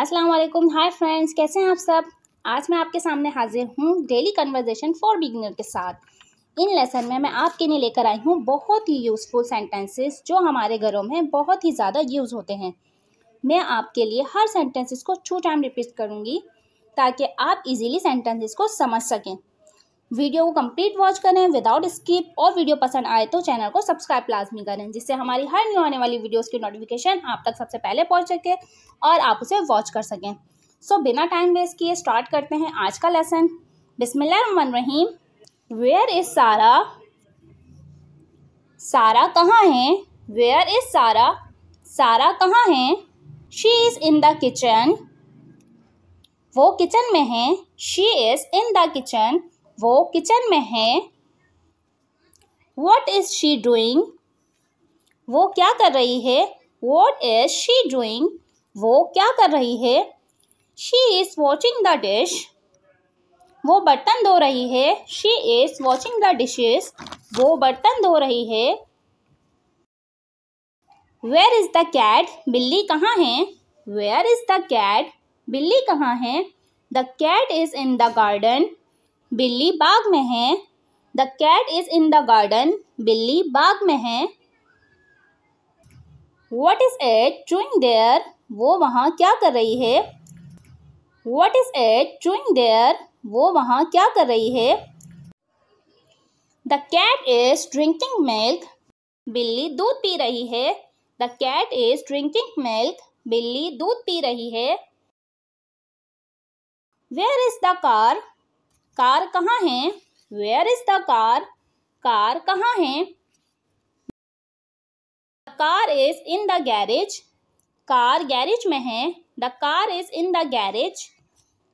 Aslam high hi friends कैसे हैं आप सब आज मैं आपके सामने हाजिर हूँ डेली कन्वर्जेशन फॉर बिगिनर के साथ इन लेसन में मैं आपके लिए लेकर आई हूँ बहुत ही यूज़फुल सेंटेंसेस जो हमारे घरों में बहुत ही ज़्यादा यूज़ होते हैं मैं आपके लिए हर सेंटेंसेस को टू टाइम रिपीट करूँगी ताकि आप इजीली सेंटेंसेस को समझ सकें वीडियो को कंप्लीट वॉच करें विदाउट स्किप और वीडियो पसंद आए तो चैनल को सब्सक्राइब लाजमी करें जिससे हमारी हर न्यू आने वाली वीडियोस की नोटिफिकेशन आप तक सबसे पहले पहुंच सके और आप उसे वॉच कर सकें सो so, बिना टाइम वेस्ट किए स्टार्ट करते हैं आज का लेसन बिस्मिल्लाहमान रहीम वेयर इज़ सारा सारा कहाँ है वेयर इज़ सारा सारा कहाँ है she is in the kitchen वो किचन में है she is in the kitchen वो किचन में है वॉट इज शी डूइंग वो क्या कर रही है वॉट इज शी डूइंग वो क्या कर रही है she is watching the dish वो बर्तन धो रही है she is watching the dishes वो बर्तन धो रही है वेयर इज़ द कैट बिल्ली कहाँ है वेयर इज़ द कैट बिल्ली कहाँ है the cat is in the garden बिल्ली बाग में है the cat is in the garden बिल्ली बाग में है what is it chewing there वो वहाँ क्या कर रही है what is it chewing there वो वहाँ क्या कर रही है the cat is drinking milk बिल्ली दूध पी रही है the cat is drinking milk बिल्ली दूध पी रही है where is the car car कहाँ है where is the car car कहाँ है the car is in the garage car garage में है the car is in the garage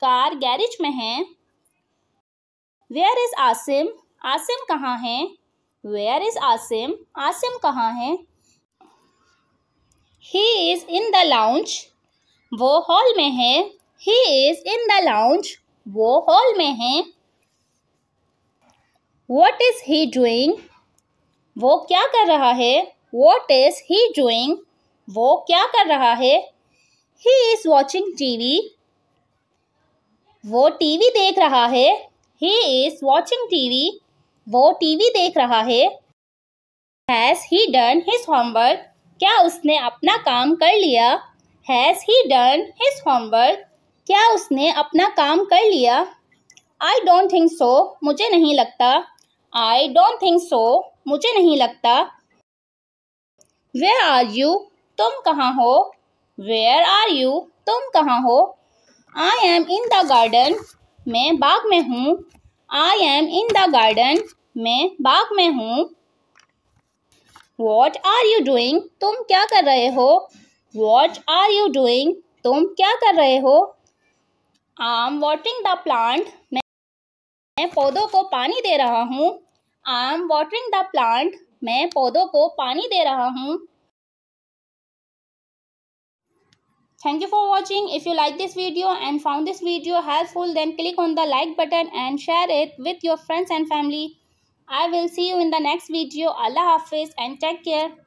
car garage में है वेयर इज आसिम आसिम कहाँ है वेयर इज आसिम आसिम कहाँ है he is in the lounge वो हॉल में है he is in the lounge वो हॉल में है वॉट इज़ ही डूइंग वो क्या कर रहा है वॉट इज़ ही डूइंग वो क्या कर रहा है he is watching T V वो टी वी देख रहा है he is watching T V वो टी वी देख रहा है has he done his homework क्या उसने अपना काम कर लिया has he done his homework क्या उसने अपना काम कर लिया आई डोंट थिंक सो मुझे नहीं लगता आई डोंट थिंक सो मुझे नहीं लगता वेयर आर यू तुम कहाँ हो वेयर आर यू तुम कहाँ हो I am in the garden मैं बाग में हूँ I am in the garden मैं बाग में हूँ वॉट आर यू डूइंग तुम क्या कर रहे हो वॉट आर यू डूइंग तुम क्या कर रहे हो I am watering the plant मैं मैं पौधों को पानी दे रहा हूँ I am watering the plant मैं पौधों को पानी दे रहा हूँ thank you for watching if you like this video and found this video helpful then click on the like button and share it with your friends and family I will see you in the next video अल्लाह हाफिज and take care